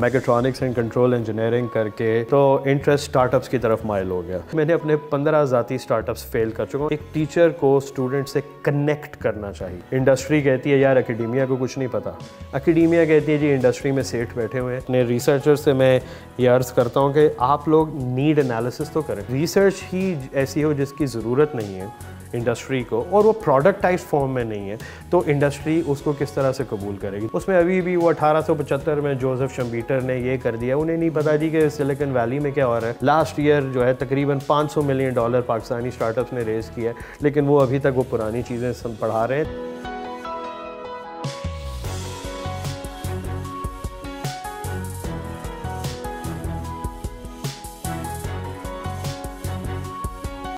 Mechatronics and control engineering करके तो interest startups की तरफ माइल हो गया मैंने अपने पंद्रह ज़ाती स्टार्टअप्स फेल कर चुका हूँ एक टीचर को स्टूडेंट से कनेक्ट करना चाहिए इंडस्ट्री कहती है यार अकेडीमिया को कुछ नहीं पता अकेडेमिया कहती है जी इंडस्ट्री में सेठ बैठे हुए हैं अपने रिसर्चर से मैं ये अर्ज करता हूँ कि आप लोग नीड एनालिसिस तो करें रिसर्च ही ऐसी हो जिसकी ज़रूरत नहीं है इंडस्ट्री को और वो प्रोडक्टाइज फॉर्म में नहीं है तो इंडस्ट्री उसको किस तरह से कबूल करेगी उसमें अभी भी वो अठारह में जोसेफ शम्बीटर ने ये कर दिया उन्हें नहीं पता जी कि सिलिकन वैली में क्या हो रहा है लास्ट ईयर जो है तकरीबन 500 मिलियन डॉलर पाकिस्तानी स्टार्टअप्स ने रेज़ किया है लेकिन वो अभी तक वो पुरानी चीज़ें पढ़ा रहे हैं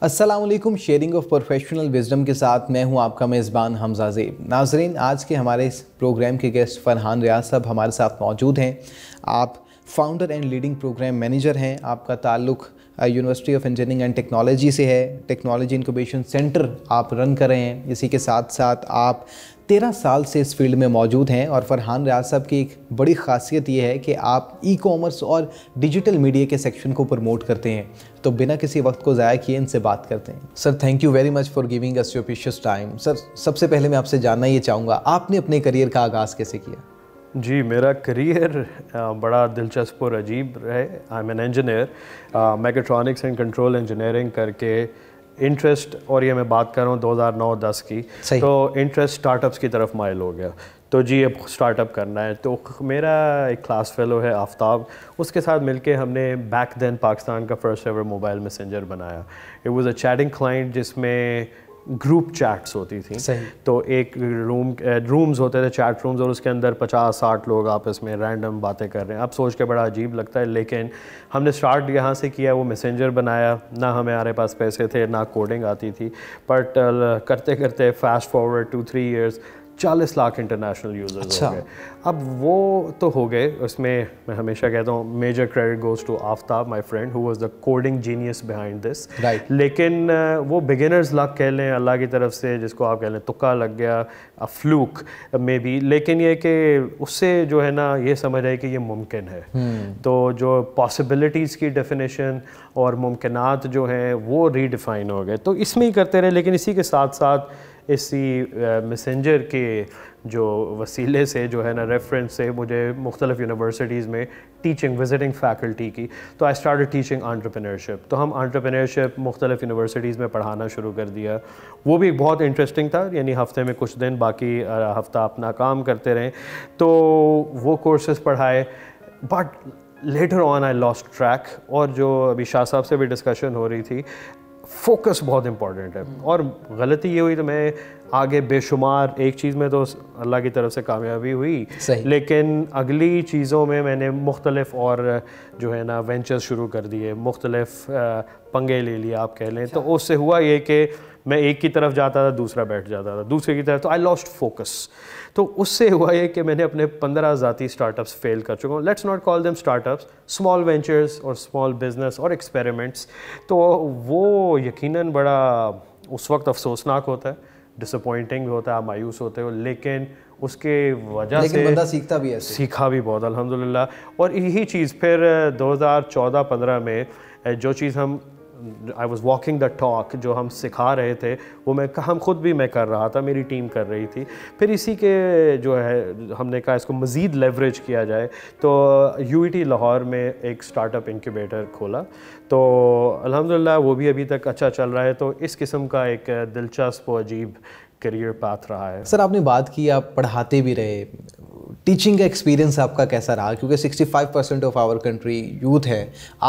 Aslam sharing of professional wisdom के साथ मैं हूं आपका मेज़बान हमजा जेब नाजरीन आज के हमारे इस प्रोग्राम के गेस्ट फरहान रियाज साहब हमारे साथ मौजूद हैं आप founder and leading program manager हैं आपका ताल्लुक़ university of engineering and technology से है टेक्नोलॉजी इनकोबेशन सेंटर आप रन कर रहे हैं इसी के साथ साथ आप तेरह साल से इस फील्ड में मौजूद हैं और फरहान रियाज साहब की एक बड़ी खासियत ये है कि आप ई कॉमर्स और डिजिटल मीडिया के सेक्शन को प्रमोट करते हैं तो बिना किसी वक्त को ज़ाया किए इनसे बात करते हैं sir thank you very much for giving us your precious time sir सबसे पहले मैं आपसे जानना ये चाहूँगा आपने अपने करियर का आगाज़ कैसे किया जी मेरा करियर बड़ा दिलचस्प और अजीब है I am an engineer mechatronics and control engineering करके इंटरेस्ट और ये मैं बात कर रहा हूँ 2009-10 की तो इंटरेस्ट स्टार्टअप्स की तरफ माइल हो गया तो जी अब स्टार्टअप करना है तो मेरा एक क्लास फेलो है आफ्ताब उसके साथ मिलके हमने बैक देन पाकिस्तान का फर्स्ट एवर मोबाइल मैसेंजर बनाया it was a chatting client जिसमें ग्रुप चैट्स होती थी तो एक रूम रूम्स होते थे चैट रूम्स और उसके अंदर पचास साठ लोग आपस में रैंडम बातें कर रहे हैं अब सोच के बड़ा अजीब लगता है लेकिन हमने स्टार्ट यहाँ से किया वो मैसेंजर बनाया ना हमारे पास पैसे थे ना कोडिंग आती थी बट करते करते fast forward to three years चालीस लाख इंटरनेशनल यूज़र्स अच्छा। हो गए अब वो तो हो गए उसमें मैं हमेशा कहता हूँ major credit goes to Aftab my friend who was the coding genius behind this right लेकिन वो बिगिनर्स लक कह लें अल्लाह की तरफ से जिसको आप कह लें तुक्का लग गया अ फ्लूक मे भी लेकिन ये कि उससे जो है ना ये समझ आए कि ये मुमकिन है हम्म। तो जो पॉसिबिलिटीज़ की डेफिनेशन और मुमकिन जो हैं वो रीडिफाइन हो गए तो इसमें ही करते रहे लेकिन इसी के साथ साथ इसी मैसेंजर के जो वसीले से जो है ना रेफरेंस से मुझे मुख्तलिफ़ यूनिवर्सिटीज़ में टीचिंग विजिटिंग फैकल्टी की तो आई स्टार्ट टीचिंग आंट्रप्रनरशिप तो हम आंट्रप्रनरशिप मुख्तलिफ यूनिवर्सिटीज़ में पढ़ाना शुरू कर दिया वो भी बहुत इंटरेस्टिंग था यानी हफ्ते में कुछ दिन बाकी हफ्ता अपना काम करते रहें तो वो कोर्सेस पढ़ाए but later on I lost track और जो अभी शाह साहब से भी डिस्कशन हो रही थी फोकस बहुत इम्पॉर्टेंट है hmm. और गलती ये हुई तो मैं आगे बेशुमार एक चीज़ में तो अल्लाह की तरफ से कामयाबी हुई लेकिन अगली चीज़ों में मैंने मुख्तलफ और जो है ना वेंचर्स शुरू कर दिए मुख्तलफ पंगे ले लिए आप कह लें तो उससे हुआ ये कि मैं एक की तरफ जाता था दूसरा बैठ जाता था दूसरे की तरफ तो आई लॉस्ट फोकस तो उससे हुआ ये कि मैंने अपने पंद्रह ज़ाती स्टार्टअप्स फेल कर चुका हूँ let's not call them startups small ventures और स्मॉल बिजनेस और एक्सपेरिमेंट्स तो वो यकीनन बड़ा उस वक्त अफसोसनाक होता है डिसअपॉइंटिंग होता है मायूस होते हो लेकिन उसके वजह से बंदा सीखता भी है सीखा भी बहुत अलहमदिल्ला और यही चीज़ फिर 2014-15 में जो चीज़ हम I was walking the talk जो हम सिखा रहे थे वो मैं हम खुद भी मैं कर रहा था मेरी टीम कर रही थी फिर इसी के जो है हमने कहा इसको मज़ीद लेवरेज किया जाए तो यू e लाहौर में एक स्टार्टअप इंक्यूबेटर खोला तो अल्हम्दुलिल्लाह वो भी अभी तक अच्छा चल रहा है तो इस किस्म का एक दिलचस्प अजीब करियर पाथ रहा है सर आपने बात की आप पढ़ाते भी रहे टीचिंग का एक्सपीरियंस आपका कैसा रहा क्योंकि 65 percent of our country youth है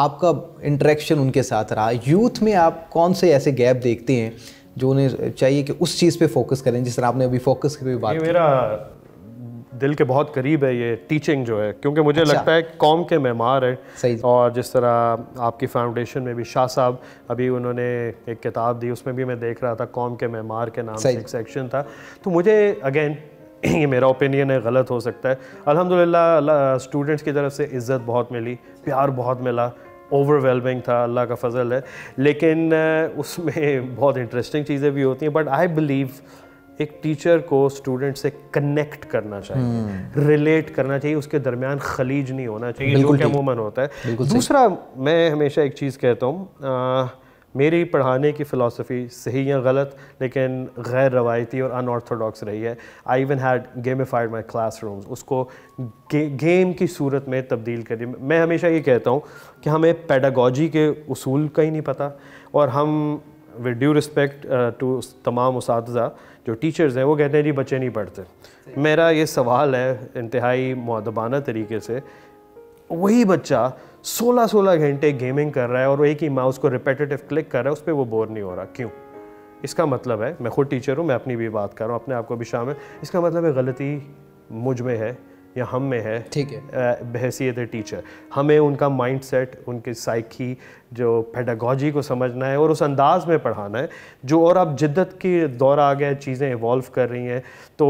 आपका इंटरेक्शन उनके साथ रहा यूथ में आप कौन से ऐसे गैप देखते हैं जो उन्हें चाहिए कि उस चीज़ पे फोकस करें जिस तरह आपने अभी फोकस की बात मेरा दिल के बहुत करीब है ये टीचिंग जो है क्योंकि मुझे अच्छा। लगता है कौम के मेहमार है सही और जिस तरह आपकी फाउंडेशन में भी शाह साहब अभी उन्होंने एक किताब दी उसमें भी मैं देख रहा था कौम के मेहमार के नाम से एक सेक्शन था तो मुझे अगेन ये मेरा ओपिनियन है गलत हो सकता है अल्हम्दुलिल्लाह स्टूडेंट्स की तरफ से इज़्ज़त बहुत मिली प्यार बहुत मिला ओवरवेलमिंग था अल्लाह का फजल है लेकिन उसमें बहुत इंटरेस्टिंग चीज़ें भी होती हैं बट आई बिलीव एक टीचर को स्टूडेंट से कनेक्ट करना चाहिए रिलेट हम्म। करना चाहिए उसके दरमियान खलीज नहीं होना चाहिए जो कि अमूमन होता है दूसरा मैं हमेशा एक चीज़ कहता हूँ मेरी पढ़ाने की फ़िलासफ़ी सही या गलत लेकिन गैर रवायती और अनऑर्थोडॉक्स रही है I even had gamified my classrooms उसको गे, गेम की सूरत में तब्दील कर दी मैं हमेशा ये कहता हूँ कि हमें पैडागोजी के असूल का ही नहीं पता और हम विद ड्यू रिस्पेक्ट टू तमाम उस जो टीचर्स हैं वो कहते हैं जी बच्चे नहीं पढ़ते मेरा ये सवाल है इंतहाई मदबाना तरीके से वही बच्चा सोलह सोलह घंटे गेमिंग कर रहा है और एक ही माउस को रिपेटेटिव क्लिक कर रहा है उस पर वो बोर नहीं हो रहा क्यों इसका मतलब है मैं खुद टीचर हूँ मैं अपनी भी बात कर रहा हूँ अपने आप को भी शामिल इसका मतलब है गलती मुझ में है या हम में है ठीक है बहसीत है टीचर हमें उनका माइंड सेट उनकी साइकी जो पैडागॉजी को समझना है और उस अंदाज में पढ़ाना है जो और अब जिद्दत के दौर आ गया चीज़ें इवॉल्व कर रही हैं तो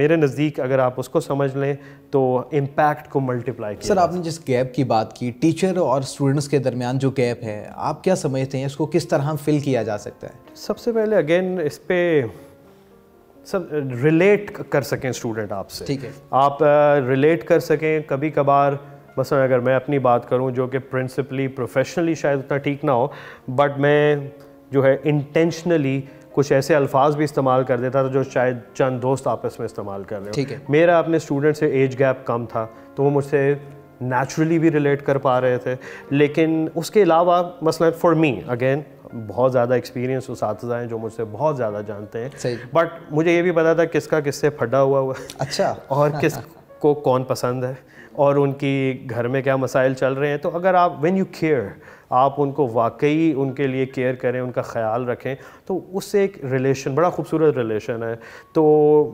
मेरे नज़दीक अगर आप उसको समझ लें तो इम्पैक्ट को मल्टीप्लाई सर आपने जिस गैप की बात की टीचर और स्टूडेंट्स के दरमियान जो गैप है आप क्या समझते हैं इसको किस तरह फिल किया जा सकता है सबसे पहले अगेन इस पर सब रिलेट कर सकें स्टूडेंट आपसे ठीक है आप रिलेट कर सकें कभी कभार बस अगर मैं अपनी बात करूं जो कि प्रिंसिपली प्रोफेशनली शायद उतना ठीक ना हो बट मैं जो है इंटेंशनली कुछ ऐसे अल्फाज भी इस्तेमाल कर देता था जो शायद चंद दोस्त आपस में इस्तेमाल कर रहे हो ठीक है मेरा अपने स्टूडेंट से एज गैप कम था तो वो मुझसे नेचुरली भी रिलेट कर पा रहे थे लेकिन उसके अलावा मसला फॉर मी अगेन बहुत ज़्यादा एक्सपीरियंस उस हैं जो मुझसे बहुत ज़्यादा जानते हैं बट मुझे ये भी पता था किसका किससे फटा हुआ हुआ अच्छा और किस को कौन पसंद है और उनकी घर में क्या मसाइल चल रहे हैं तो अगर आप वेन यू केयर आप उनको वाकई उनके लिए केयर करें उनका ख्याल रखें तो उससे एक रिलेशन बड़ा खूबसूरत रिलेशन है तो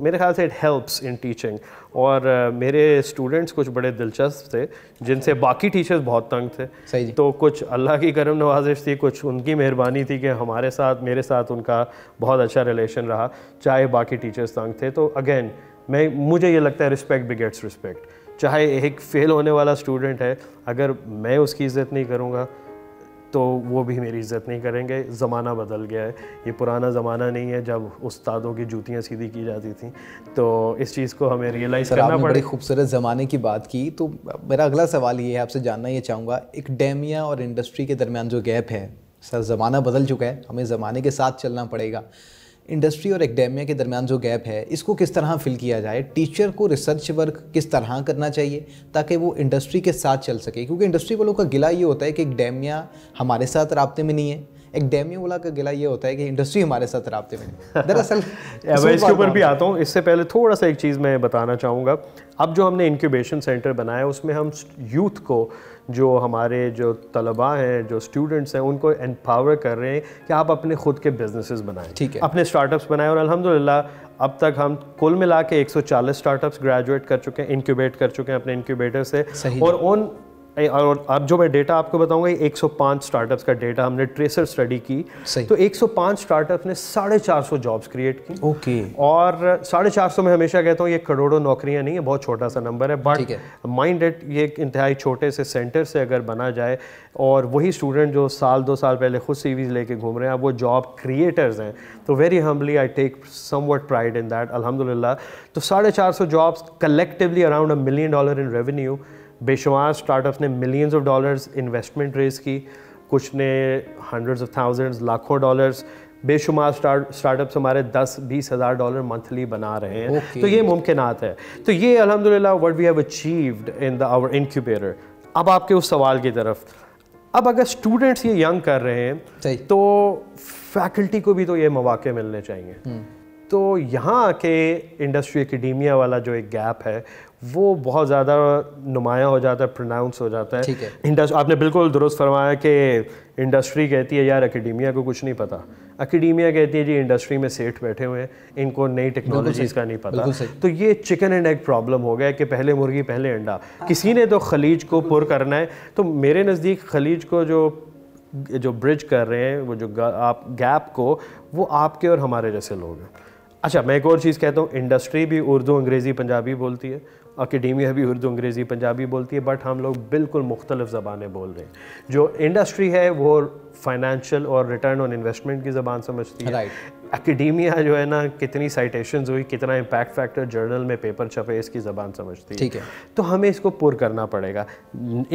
मेरे ख्याल से इट हेल्प्स इन टीचिंग और मेरे स्टूडेंट्स कुछ बड़े दिलचस्प थे जिनसे बाकी टीचर्स बहुत तंग थे सही तो कुछ अल्लाह की करम नवाजिश थी कुछ उनकी मेहरबानी थी कि हमारे साथ मेरे साथ उनका बहुत अच्छा रिलेशन रहा चाहे बाकी टीचर्स तंग थे तो अगेन मैं मुझे ये लगता है रिस्पेक्ट बिगेट्स रिस्पेक्ट चाहे एक फेल होने वाला स्टूडेंट है अगर मैं उसकी इज़्ज़त नहीं करूँगा तो वो भी मेरी इज्जत नहीं करेंगे ज़माना बदल गया है ये पुराना ज़माना नहीं है जब उस्तादों की जूतियाँ सीधी की जाती थी तो इस चीज़ को हमें रियलाइज़ करना पड़ा बड़ी खूबसूरत ज़माने की बात की तो मेरा अगला सवाल ये है आपसे जानना ये चाहूँगा एक डैमिया और इंडस्ट्री के दरमियान जो गैप है सर ज़माना बदल चुका है हमें ज़माने के साथ चलना पड़ेगा इंडस्ट्री और एकेडेमिया के दरमियान जो गैप है इसको किस तरह फिल किया जाए टीचर को रिसर्च वर्क किस तरह करना चाहिए ताकि वो इंडस्ट्री के साथ चल सके क्योंकि इंडस्ट्री वालों का गिला ये होता है कि एकेडेमिया हमारे साथ रबते में नहीं है एक डेमियो वाला का गिला ये होता है कि इंडस्ट्री हमारे साथ रबते में दरअसल मैं इसके ऊपर भी आता हूँ इससे पहले थोड़ा सा एक चीज़ मैं बताना चाहूँगा अब जो हमने इंक्यूबेशन सेंटर बनाया उसमें हम यूथ को जो हमारे जो तलबा हैं जो स्टूडेंट्स हैं उनको एम्पावर कर रहे हैं कि आप अपने खुद के बिजनेसेस बनाएं ठीक है अपने स्टार्टअप्स बनाएं और अल्हम्दुलिल्लाह अब तक हम कुल मिला के 140 स्टार्टअप्स ग्रेजुएट कर चुके हैं इंक्यूबेट कर चुके हैं अपने इंक्यूबेटर से और उन और अब जो मैं डेटा आपको बताऊंगा 105 स्टार्टअप्स का डेटा हमने ट्रेसर स्टडी की तो 105 स्टार्टअप्स ने साढ़े चार सौ जॉब्स क्रिएट की ओके और साढ़े चार सौ में हमेशा कहता हूँ ये करोड़ों नौकरियाँ नहीं है बहुत छोटा सा नंबर है बट माइंड एट ये एक इंतहाई छोटे से सेंटर से अगर बना जाए और वही स्टूडेंट जो साल दो साल पहले खुद सीवीज लेके घूम रहे हैं अब वो जॉब क्रिएटर्स हैं तो very humbly I take somewhat pride in that अलहमदिल्ला तो साढ़े चार सौ jobs collectively around a million dollar in revenue बेशुमार स्टार्टअप्स ने millions of dollars investment raise की कुछ ने हंड्रेड्स ऑफ थाउजेंड्स लाखों डॉलर्स बेशुमार स्टार्टअप्स हमारे दस बीस हज़ार डॉलर मंथली बना रहे हैं okay. तो ये मुमकिन है तो ये अलहमदिल्ला what we have achieved in the our incubator अब आपके उस सवाल की तरफ अब अगर स्टूडेंट्स ये यंग कर रहे हैं तो फैकल्टी को भी तो ये मौाक़े मिलने चाहिए हम्म। तो यहाँ आके इंडस्ट्री एकेडमिया वाला जो एक गैप है वो बहुत ज़्यादा नुमाया हो जाता है प्रोनाउंस हो जाता है ठीक है इंडस्ट आपने बिल्कुल दुरुस्त फरमाया कि इंडस्ट्री कहती है यार एकेडमिया को कुछ नहीं पता एकेडमिया कहती है जी इंडस्ट्री में सेठ बैठे हुए हैं इनको नई टेक्नोलॉजीज़ का नहीं पता तो ये चिकन एंड एग प्रॉब्लम हो गया कि पहले मुर्गी पहले अंडा हाँ। किसी ने तो खलीज को पुर करना है तो मेरे नज़दीक खलीज को जो जो ब्रिज कर रहे हैं वो जो आप गैप को वो आपके और हमारे जैसे लोग हैं अच्छा मैं एक और चीज़ कहता हूँ इंडस्ट्री भी उर्दू अंग्रेज़ी पंजाबी बोलती है अकेडीमिया भी उर्दू अंग्रेज़ी पंजाबी बोलती है बट हम लोग बिल्कुल मुख्तलिफ ज़बानें बोल रहे हैं जो इंडस्ट्री है वो फाइनेंशियल और रिटर्न ऑन इन्वेस्टमेंट की ज़बान समझती है अकेडमिया right. जो है ना कितनी साइटेशन हुई कितना इम्पैक्ट फैक्टर जर्नल में पेपर छपे इसकी ज़बान समझती है ठीक है तो हमें इसको पुर करना पड़ेगा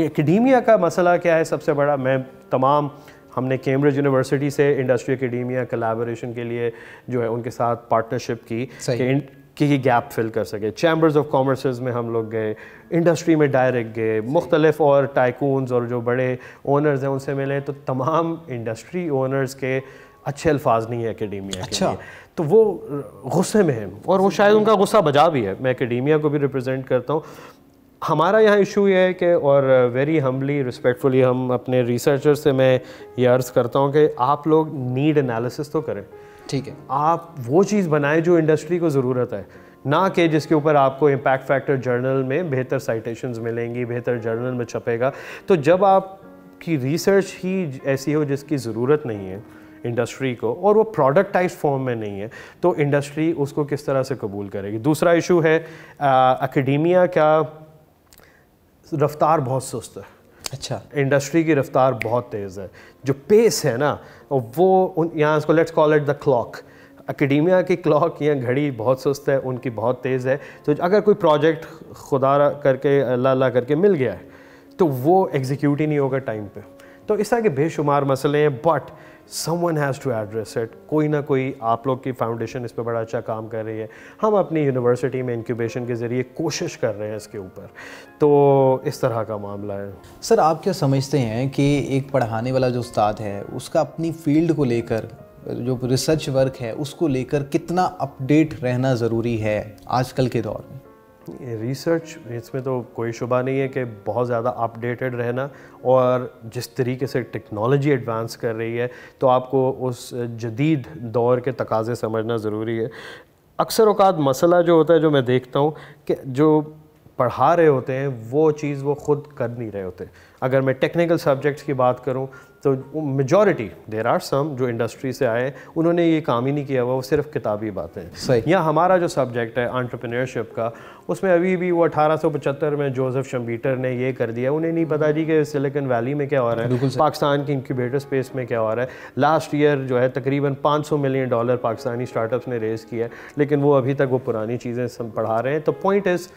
एकेडमिया का मसला क्या है सबसे बड़ा मैं तमाम हमने कैम्ब्रिज यूनिवर्सिटी से इंडस्ट्री अकेडमिया कलेबोरेशन के लिए जो है उनके साथ पार्टनरशिप की कि ये गैप फिल कर सके चैम्बर्स ऑफ कॉमर्स में हम लोग गए इंडस्ट्री में डायरेक्ट गए मुख्तलिफ और टाइकून्स और जो बड़े ओनर्स हैं उनसे मिले तो तमाम इंडस्ट्री ओनर्स के अच्छे अल्फाज नहीं है एकेडमिया अच्छा। के लिए तो वो गुस्से में है और वो शायद उनका गुस्सा बजा भी है मैं एकेडमिया को भी रिप्रेजेंट करता हूँ हमारा यहाँ इशू ये है कि और वेरी हम्बली रिस्पेक्टफुली हम अपने रिसर्चर से मैं ये अर्ज़ करता हूँ कि आप लोग नीड एनालिसिस तो करें ठीक है आप वो चीज़ बनाएं जो इंडस्ट्री को ज़रूरत है ना कि जिसके ऊपर आपको इम्पैक्ट फैक्टर जर्नल में बेहतर साइटेशंस मिलेंगी बेहतर जर्नल में छपेगा तो जब आपकी रिसर्च ही ऐसी हो जिसकी ज़रूरत नहीं है इंडस्ट्री को और वो प्रोडक्टाइज फॉर्म में नहीं है तो इंडस्ट्री उसको किस तरह से कबूल करेगी दूसरा इशू है अकेडेमिया क्या रफ्तार बहुत सुस्त है अच्छा इंडस्ट्री की रफ्तार बहुत तेज़ है जो पेस है ना वो उन यहाँ इसको let's call it the clock academia की क्लॉक या घड़ी बहुत सुस्त है उनकी बहुत तेज़ है तो अगर कोई प्रोजेक्ट खुदा करके अल्लाह अल्लाह करके मिल गया है तो वो एग्जीक्यूट ही नहीं होगा टाइम पे तो इस तरह के बेशुमार मसले हैं but someone has to address it कोई ना कोई आप लोग की फाउंडेशन इस पर बड़ा अच्छा काम कर रही है हम अपनी यूनिवर्सिटी में इंक्यूबेशन के ज़रिए कोशिश कर रहे हैं इसके ऊपर तो इस तरह का मामला है सर आप क्या समझते हैं कि एक पढ़ाने वाला जो उस्ताद है उसका अपनी फील्ड को लेकर जो रिसर्च वर्क है उसको लेकर कितना अपडेट रहना ज़रूरी है आजकल के दौर में रिसर्च इसमें तो कोई शुबा नहीं है कि बहुत ज़्यादा अपडेटेड रहना और जिस तरीके से टेक्नोलॉजी एडवांस कर रही है तो आपको उस जदीद दौर के तकाजे समझना ज़रूरी है अक्सर अवकात मसला जो होता है जो मैं देखता हूँ कि जो पढ़ा रहे होते हैं वो चीज़ वो खुद कर नहीं रहे होते अगर मैं टेक्निकल सब्जेक्ट्स की बात करूं तो मेजॉरिटी देर आर सम जो इंडस्ट्री से आए उन्होंने ये काम ही नहीं किया हुआ वो सिर्फ किताबी बातें सही या हमारा जो सब्जेक्ट है एंटरप्रेन्योरशिप का उसमें अभी भी वो अठारह में जोसेफ शम्बीटर ने ये कर दिया उन्हें नहीं पता जी कि सिलिकन वैली में क्या हो रहा है पाकिस्तान की इंक्यूबेटर स्पेस में क्या हो रहा है लास्ट ईयर जो है तकरीबन 500 मिलियन डॉलर पाकिस्तानी स्टार्टअप्स ने रेज़ किया है लेकिन वो अभी तक वो पुरानी चीज़ें पढ़ा रहे हैं तो पॉइंट इज़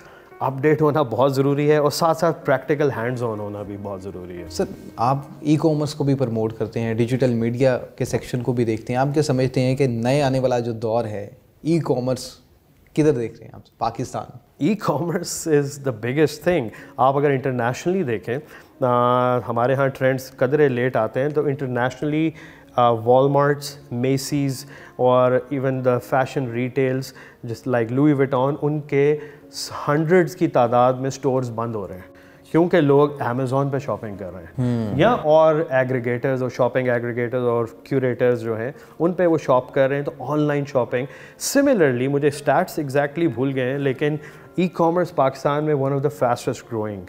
अपडेट होना बहुत ज़रूरी है और साथ साथ प्रैक्टिकल हैंड्स ऑन होना भी बहुत ज़रूरी है सर आप ई कॉमर्स को भी प्रमोट करते हैं डिजिटल मीडिया के सेक्शन को भी देखते हैं आप क्या समझते हैं कि नए आने वाला जो दौर है ई कॉमर्स किधर देख रहे हैं आप Pakistan e commerce is the biggest thing आप अगर इंटरनेशनली देखें आ, हमारे यहाँ ट्रेंड्स कदरे लेट आते हैं तो इंटरनेशनली वॉलमार्ट्स मेसीज और इवन द फैशन रिटेल्स जिस लाइक लुई विटॉन उनके हंड्रेड्स की तादाद में स्टोर्स बंद हो रहे हैं क्योंकि लोग अमेजोन पे शॉपिंग कर रहे हैं हम्म। या और एग्रीगेटर्स और शॉपिंग एग्रीगेटर्स और क्यूरेटर्स जो हैं उन पे वो शॉप कर रहे हैं तो ऑनलाइन शॉपिंग सिमिलरली मुझे स्टैट्स एग्जैक्टली भूल गए हैं लेकिन ई कॉमर्स पाकिस्तान में one of the fastest growing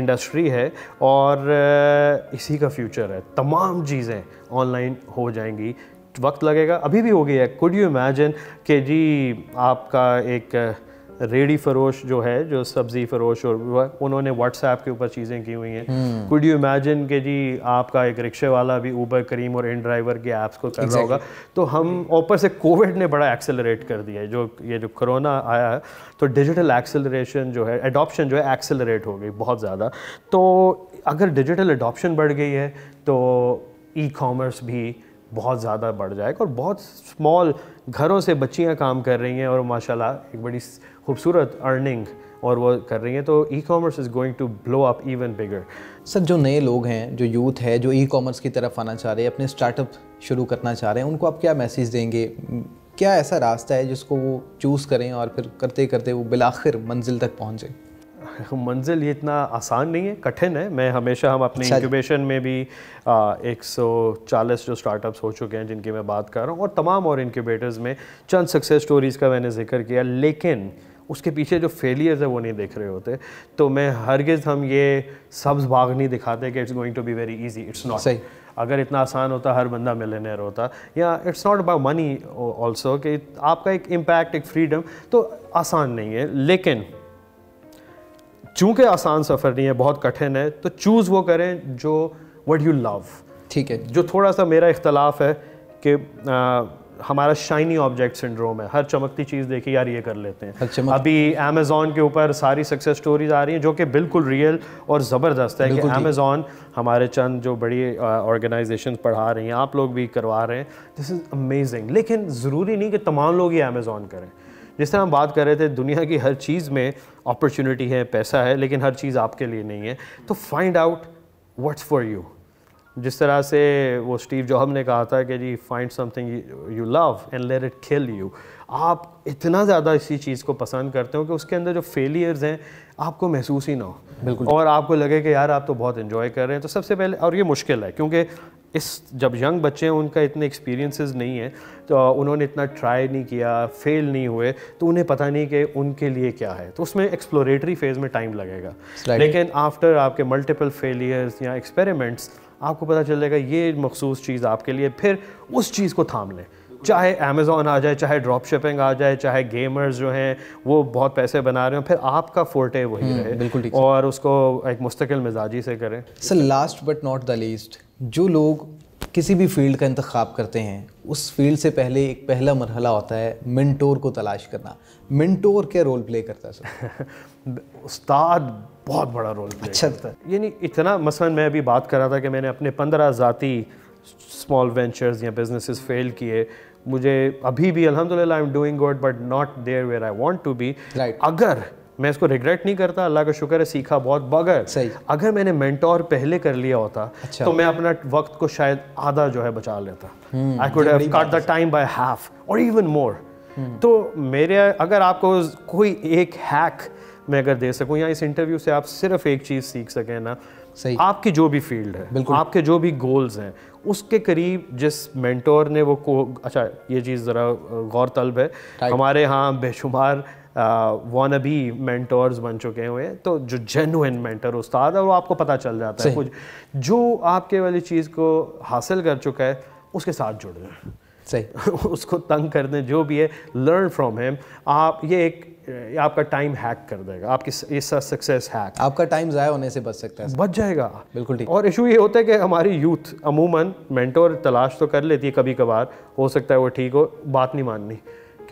industry है और uh, इसी का फ्यूचर है तमाम चीज़ें ऑनलाइन हो जाएंगी वक्त लगेगा अभी भी हो गया है कुड यू इमेजिन कि जी आपका एक uh, रेडी फरोश जो है जो सब्ज़ी फरोश और उन्होंने व्हाट्सएप के ऊपर चीज़ें की हुई हैं कुड यू इमेजिन के जी आपका एक रिक्शे वाला भी ऊबर करीम और इन ड्राइवर के ऐप्स को कर exactly. रहा होगा तो हम ऊपर से कोविड ने बड़ा एक्सेलरेट कर दिया है जो ये जो कोरोना आया है तो डिजिटल एक्सेलरेशन जो है एडोप्शन जो है एक्सेलरेट हो गई बहुत ज़्यादा तो अगर डिजिटल एडोपशन बढ़ गई है तो ई कॉमर्स भी बहुत ज़्यादा बढ़ जाएगा और बहुत स्मॉल घरों से बच्चियां काम कर रही हैं और माशाल्लाह एक बड़ी खूबसूरत अर्निंग और वो कर रही हैं तो e commerce is going to blow up even bigger sir जो नए लोग हैं जो यूथ है जो ई कॉमर्स की तरफ आना चाह रहे हैं अपने स्टार्टअप शुरू करना चाह रहे हैं उनको आप क्या मैसेज देंगे क्या ऐसा रास्ता है जिसको वो चूज़ करें और फिर करते करते वो बिलाखिर मंजिल तक पहुँचें मंजिल ये इतना आसान नहीं है कठिन है मैं हमेशा हम अपने इंक्यूबेशन अच्छा। में भी आ, 140 जो स्टार्टअप्स हो चुके हैं जिनकी मैं बात कर रहा हूँ और तमाम और इंक्यूबेटर्स में चंद सक्सेस स्टोरीज़ का मैंने जिक्र किया लेकिन उसके पीछे जो फेलियर्स है वो नहीं देख रहे होते तो मैं हरगिज़ हम ये सब्ज़ बाग नहीं दिखाते कि it's going to be very easy it's not सही अगर इतना आसान होता हर बंदा मिलनेर होता या it's not about money also कि आपका एक इम्पैक्ट एक फ्रीडम तो आसान नहीं है लेकिन चूँकि आसान सफ़र नहीं है बहुत कठिन है तो चूज़ वो करें जो वट यू लव ठीक है जो थोड़ा सा मेरा इख्तलाफ है कि हमारा शाइनी ऑब्जेक्ट सिंड्रोम है हर चमकती चीज़ देखी यार ये कर लेते हैं अच्छा, अभी अमेज़ोन के ऊपर सारी सक्सेस स्टोरीज आ रही हैं जो कि बिल्कुल रियल और ज़बरदस्त है कि अमेज़ोन हमारे चंद जो बड़ी ऑर्गेनाइजेशन पढ़ा रही हैं आप लोग भी करवा रहे हैं दिस इज़ अमेजिंग लेकिन ज़रूरी नहीं कि तमाम लोग ही अमेज़ोन करें जिस तरह हम बात कर रहे थे दुनिया की हर चीज़ में अपॉर्चुनिटी है पैसा है लेकिन हर चीज़ आपके लिए नहीं है तो find out what's for you जिस तरह से वो स्टीव जॉब ने कहा था कि जी find something you love and let it kill you आप इतना ज़्यादा इसी चीज़ को पसंद करते हो कि उसके अंदर जो फेलियर्स हैं आपको महसूस ही ना हो बिल्कुल और आपको लगे कि यार आप तो बहुत इन्जॉय कर रहे हैं तो सबसे पहले और ये मुश्किल है क्योंकि इस जब यंग बच्चे हैं उनका इतने एक्सपीरियंसेस नहीं है तो उन्होंने इतना ट्राई नहीं किया फेल नहीं हुए तो उन्हें पता नहीं कि उनके लिए क्या है तो उसमें एक्सप्लोरेटरी फेज़ में टाइम लगेगा लेकिन आफ्टर आपके मल्टीपल फेलियर्स या एक्सपेरिमेंट्स आपको पता चल जाएगा ये मखसूस चीज़ आपके लिए फिर उस चीज़ को थाम लें चाहे अमेज़ोन आ जाए चाहे ड्रॉप शिपिंग आ जाए चाहे गेमर्स जो हैं वो बहुत पैसे बना रहे हो फिर आपका फोर्टे वही हम्म, रहे बिल्कुल और उसको एक मुस्तकिल मिजाजी से करें sir last but not the least जो लोग किसी भी फील्ड का इंतखब करते हैं उस फील्ड से पहले एक पहला मरहला होता है मिनटोर को तलाश करना मिनटोर क्या रोल प्ले करता है सर उस्ताद बहुत बड़ा रोल अच्छा करता है यानी इतना मसलन मैं अभी बात कर रहा था कि मैंने अपने पंद्रह ज़ाती स्मॉल वेंचर्स या बिजनेसेस फेल किए मुझे अभी भी अलहमदिल्ला I am doing good but not there where I want to be अगर मैं इसको रिग्रेट नहीं करता अल्लाह का शुक्र है सीखा बहुत बगैर सही अगर मैंने मेंटोर पहले कर लिया होता अच्छा। तो मैं अपना वक्त को शायद आधा जो है बचा लेता I could have cut the time by half और इवन मोर तो मेरे अगर आपको कोई एक हैक मैं अगर दे सकूँ या इस इंटरव्यू से आप सिर्फ एक चीज़ सीख सकें ना सही आपकी जो भी फील्ड है बिल्कुल आपके जो भी गोल्स हैं उसके करीब जिस मेंटोर ने वो को अच्छा ये चीज़ ज़रा गौर तलब है हमारे यहाँ बेशुमार वन अभी मैंटोर्स बन चुके हुए हैं तो जो जेनुइन मैंटर उस्ताद है वो आपको पता चल जाता है कुछ जो आपके वाली चीज़ को हासिल कर चुका है उसके साथ जुड़ जाए सही उसको तंग करने जो भी है लर्न फ्रॉम हिम आप ये एक आपका टाइम हैक कर देगा आपकी ऐसा सक्सेस हैक आपका टाइम ज़ाया होने से बच सकता है बच जाएगा बिल्कुल ठीक और इशू ये होता है कि हमारी यूथ अमूमन मेंटोर तलाश तो कर लेती है कभी कभार हो सकता है वो ठीक हो बात नहीं माननी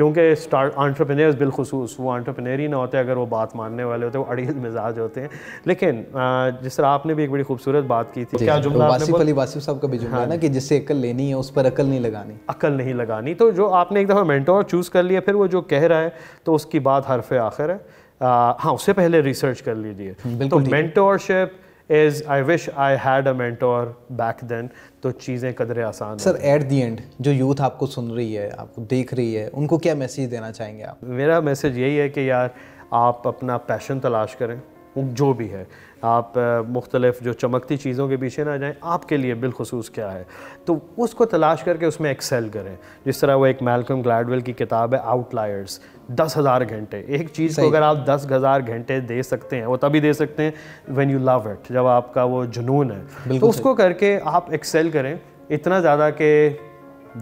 क्योंकि आंट्रप्रनर्स बिलखसूस वो आंट्रप्रनर ही ना होते अगर वो बात मानने वाले होते वो अड़ील मिजाज होते हैं लेकिन जिस तरह आपने भी एक बड़ी खूबसूरत बात की थी क्या जुमला तो वासिफ अली वासिफ साहब का भी जुमला है हाँ ना कि जिससे अकल लेनी है उस पर अकल नहीं लगानी अकल नहीं लगानी तो जो आपने एक दफ़ा मैंटोर चूज़ कर लिया फिर वो जो कह रहा है तो उसकी बात हरफ आखिर है हाँ उससे पहले रिसर्च कर लीजिए तो mentorship is I wish I had a mentor back then तो चीज़ें कदरे आसान सर एट दी एंड जो यूथ आपको सुन रही है आपको देख रही है उनको क्या मैसेज देना चाहेंगे आप मेरा मैसेज यही है कि यार आप अपना पैशन तलाश करें जो भी है आप मुख्तलिफ जो चमकती चीज़ों के पीछे ना जाएं आपके लिए बिलखसूस क्या है तो उसको तलाश करके उसमें एक्सेल करें जिस तरह वो एक मेलकम ग्लैडवेल की किताब है आउटलायर्स दस हज़ार घंटे एक चीज़ को अगर आप दस हज़ार घंटे दे सकते हैं वो तभी दे सकते हैं व्हेन यू लव इट जब आपका वो जुनून है तो उसको करके आप एक्सेल करें इतना ज़्यादा कि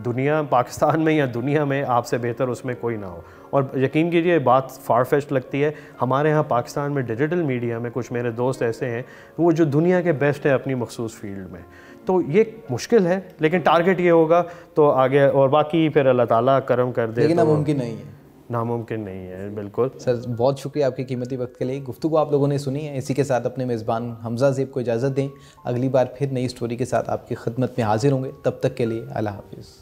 दुनिया पाकिस्तान में या दुनिया में आपसे बेहतर उसमें कोई ना हो और यकीन कीजिए बात फारफेस्ट लगती है हमारे यहाँ पाकिस्तान में डिजिटल मीडिया में कुछ मेरे दोस्त ऐसे हैं वो जो दुनिया के बेस्ट है अपनी मखसूस फील्ड में तो ये मुश्किल है लेकिन टारगेट ये होगा तो आगे और बाकी फिर अल्लाह ताला करम कर दे लेकिन तो मुमकिन नहीं है नामुमकिन नहीं है बिल्कुल सर बहुत शुक्रिया आपके कीमती वक्त के लिए गुफ्तु आप लोगों ने सुनी है इसी के साथ अपने मेज़बान हमजा जेब को इजाज़त दें अगली बार फिर नई स्टोरी के साथ आपकी खिदमत में हाजिर होंगे तब तक के लिए अल्लाह हाफिज़